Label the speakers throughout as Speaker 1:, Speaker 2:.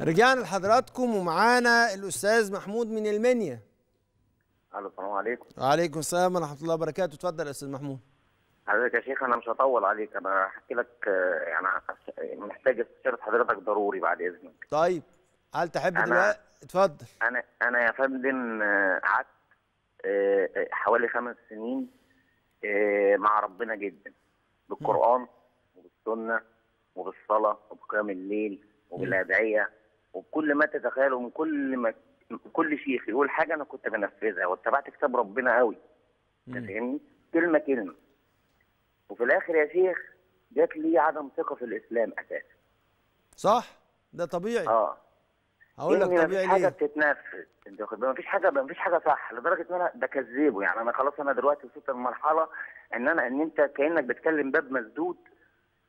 Speaker 1: رجعنا لحضراتكم ومعانا الاستاذ محمود من المنيا الو السلام عليكم وعليكم السلام ورحمه الله وبركاته اتفضل يا استاذ محمود
Speaker 2: حضرتك يا شيخ انا مش هطول عليك انا هحكي لك آه، يعني محتاج استشاره حضرتك ضروري بعد اذنك
Speaker 1: طيب هل تحب دلوقتي اتفضل
Speaker 2: انا انا يا فندم آه، قعدت آه، حوالي خمس سنين مع ربنا جدا بالقران وبالسنه وبالصلاه وبقيام الليل وبالادعيه وكل ما تتخيله من كل ما كل شيخ يقول حاجه انا كنت بنفذها واتبعت كتاب ربنا قوي فاهمني كلمه كلمه وفي الاخر يا شيخ جات لي عدم ثقه في الاسلام اساسا
Speaker 1: صح ده طبيعي اه هقول لك طبيعي ليه؟ حاجه
Speaker 2: بتتنفذ انت واخد بالك مفيش حاجه مفيش حاجه صح لدرجه ان انا بكذبه يعني انا خلاص انا دلوقتي وصلت لمرحله ان انا ان انت كانك بتكلم باب مسدود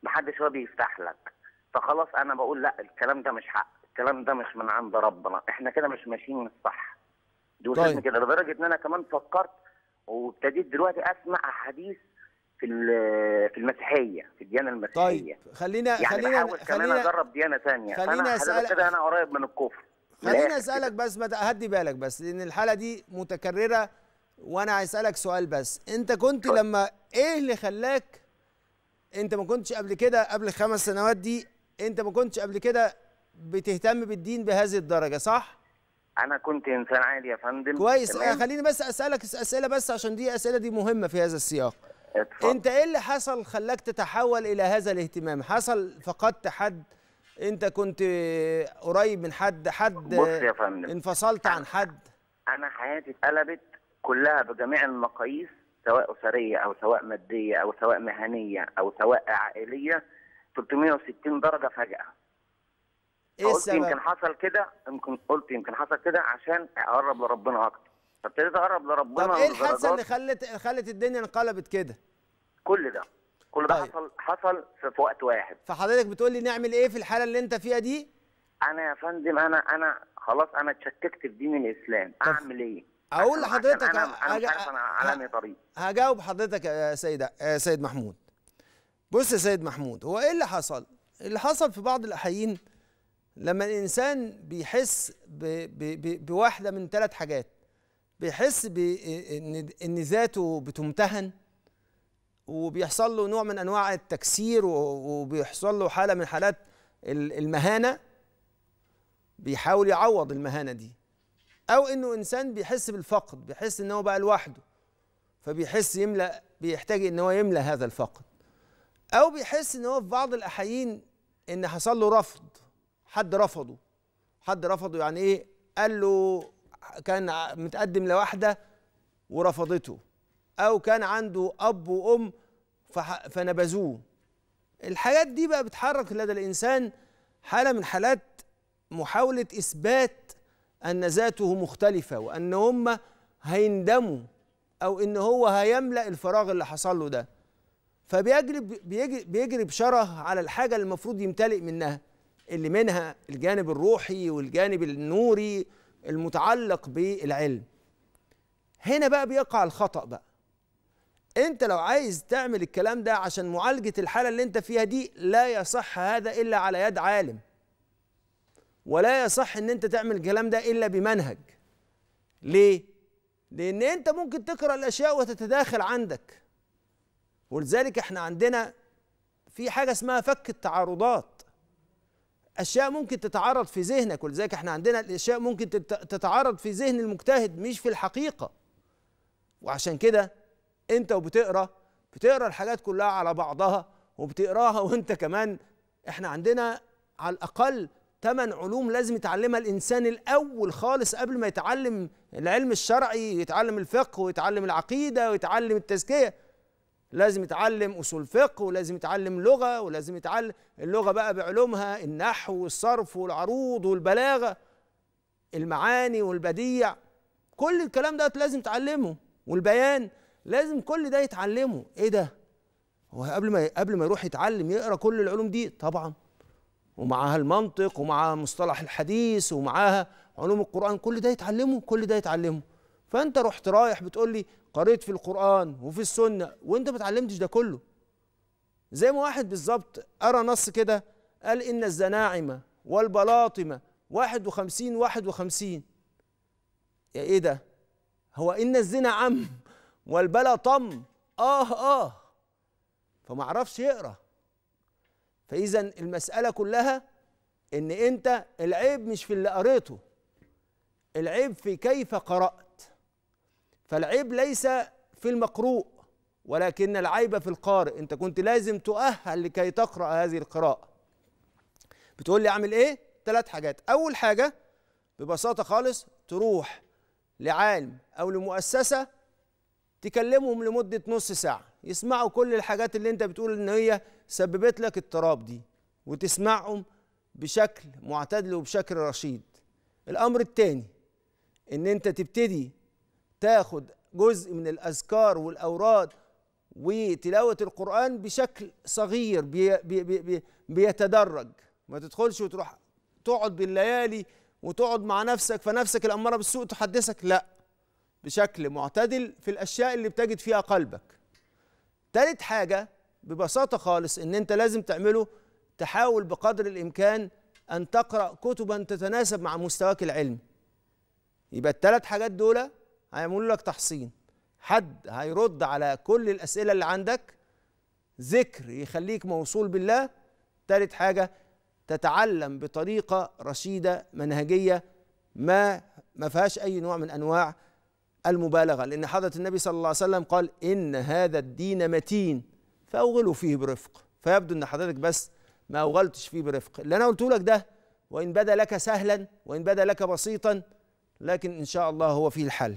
Speaker 2: محدش هو بيفتح لك فخلاص انا بقول لا الكلام ده مش حق الكلام ده مش من عند ربنا احنا كده مش ماشيين الصح دي طيب. كده لدرجه ان انا كمان فكرت وابتديت دلوقتي اسمع احاديث في في المسيحيه في الديانه المسيحيه طيب
Speaker 1: خلينا يعني خلينا خلينا كمان اجرب
Speaker 2: ديانه ثانيه خلينا اسالك كده انا قريب من الكفر
Speaker 1: خليني اسالك بس هدي بالك بس لان الحاله دي متكرره وانا هسالك سؤال بس انت كنت لما ايه اللي خلاك انت ما كنتش قبل كده قبل الخمس سنوات دي انت ما كنتش قبل كده بتهتم بالدين بهذه الدرجه صح انا كنت انسان عادي يا فندم كويس آه، تمام. خليني بس اسالك اسئله بس عشان دي اسئله دي مهمه في هذا السياق اتفضل. انت ايه اللي حصل خلاك تتحول الى هذا الاهتمام حصل فقدت حد انت كنت قريب من حد حد بص يا فندم انفصلت عن حد
Speaker 2: انا حياتي اتقلبت كلها بجميع المقاييس سواء اسريه او سواء ماديه او سواء مهنيه او سواء عائليه 360 درجه فجاه
Speaker 1: ايه السبب؟ يمكن
Speaker 2: حصل كده يمكن قلت يمكن حصل كده عشان اقرب لربنا اكتر فابتديت
Speaker 1: اقرب لربنا طب ايه الحادثه اللي خلت خلت الدنيا انقلبت كده؟ كل ده كل ده طيب. حصل حصل في وقت واحد فحضرتك بتقول لي نعمل ايه في الحاله اللي انت فيها دي؟ انا يا فندم انا انا
Speaker 2: خلاص انا اتشككت في دين الاسلام طب. اعمل ايه؟ اقول لحضرتك انا انا مش عارف انا على طريق
Speaker 1: هجاوب حضرتك يا سيد يا سيد محمود بص يا سيد محمود هو ايه اللي حصل؟ اللي حصل في بعض الاحيان لما الانسان بيحس ب ب ب بواحده من ثلاث حاجات بيحس بان ان ذاته بتمتهن وبيحصل له نوع من انواع التكسير وبيحصل له حاله من حالات المهانه بيحاول يعوض المهانه دي او انه انسان بيحس بالفقد بيحس ان هو بقى لوحده فبيحس يملا بيحتاج ان هو يملا هذا الفقد او بيحس ان هو في بعض الاحيان ان حصل له رفض حد رفضه حد رفضه يعني ايه قال له كان متقدم لواحده ورفضته او كان عنده اب وام فنبذوه الحاجات دي بقى بتحرك لدى الانسان حاله من حالات محاوله اثبات ان ذاته مختلفه وان هم هيندموا او ان هو هيملا الفراغ اللي حصل له ده فبيجرب بيجرب شره على الحاجه اللي المفروض يمتلئ منها اللي منها الجانب الروحي والجانب النوري المتعلق بالعلم هنا بقى بيقع الخطأ بقى انت لو عايز تعمل الكلام ده عشان معالجة الحالة اللي انت فيها دي لا يصح هذا إلا على يد عالم ولا يصح ان انت تعمل الكلام ده إلا بمنهج ليه؟ لأن انت ممكن تقرأ الأشياء وتتداخل عندك ولذلك احنا عندنا في حاجة اسمها فك التعارضات اشياء ممكن تتعرض في ذهنك ولذلك احنا عندنا الاشياء ممكن تتعرض في ذهن المجتهد مش في الحقيقه وعشان كده انت وبتقرا بتقرا الحاجات كلها على بعضها وبتقراها وانت كمان احنا عندنا على الاقل ثمان علوم لازم يتعلمها الانسان الاول خالص قبل ما يتعلم العلم الشرعي ويتعلم الفقه ويتعلم العقيده ويتعلم التزكيه لازم يتعلم اصول فقه ولازم يتعلم لغه ولازم يتعلم اللغه بقى بعلومها النحو والصرف والعروض والبلاغه المعاني والبديع كل الكلام ده لازم تعلمه والبيان لازم كل ده يتعلمه ايه ده هو قبل ما قبل ما يروح يتعلم يقرا كل العلوم دي طبعا ومعاها المنطق ومعاها مصطلح الحديث ومعاها علوم القران كل ده يتعلمه كل ده يتعلمه فانت رحت رايح بتقول لي قريت في القران وفي السنه وانت ما اتعلمتش ده كله زي ما واحد بالظبط قرا نص كده قال ان الزناعمه والبلاطمه 51 51 يا ايه ده هو ان الزنا عم والبلا طم اه اه فما اعرفش يقرا فاذا المساله كلها ان انت العيب مش في اللي قريته العيب في كيف قرات فالعيب ليس في المقروء ولكن العيب في القارئ انت كنت لازم تؤهل لكي تقرا هذه القراءه بتقول لي اعمل ايه ثلاث حاجات اول حاجه ببساطه خالص تروح لعالم او لمؤسسه تكلمهم لمده نص ساعه يسمعوا كل الحاجات اللي انت بتقول ان هي سببت لك اضطراب دي وتسمعهم بشكل معتدل وبشكل رشيد الامر الثاني ان انت تبتدي تاخد جزء من الأذكار والأوراد وتلاوة القرآن بشكل صغير بي بي بي بيتدرج ما تدخلش وتروح تقعد بالليالي وتقعد مع نفسك فنفسك الأمارة بالسوء تحدثك لا بشكل معتدل في الأشياء اللي بتجد فيها قلبك تالت حاجة ببساطة خالص إن أنت لازم تعمله تحاول بقدر الإمكان أن تقرأ كتبا تتناسب مع مستواك العلمي يبقى الثلاث حاجات دول هيعمل لك تحصين حد هيرد على كل الأسئلة اللي عندك ذكر يخليك موصول بالله تالت حاجة تتعلم بطريقة رشيدة منهجية ما ما فيهاش أي نوع من أنواع المبالغة لأن حضرة النبي صلى الله عليه وسلم قال إن هذا الدين متين فأوغلوا فيه برفق فيبدو أن حضرتك بس ما أوغلتش فيه برفق اللي أنا قلت لك ده وإن بدا لك سهلا وإن بدا لك بسيطا لكن إن شاء الله هو فيه الحل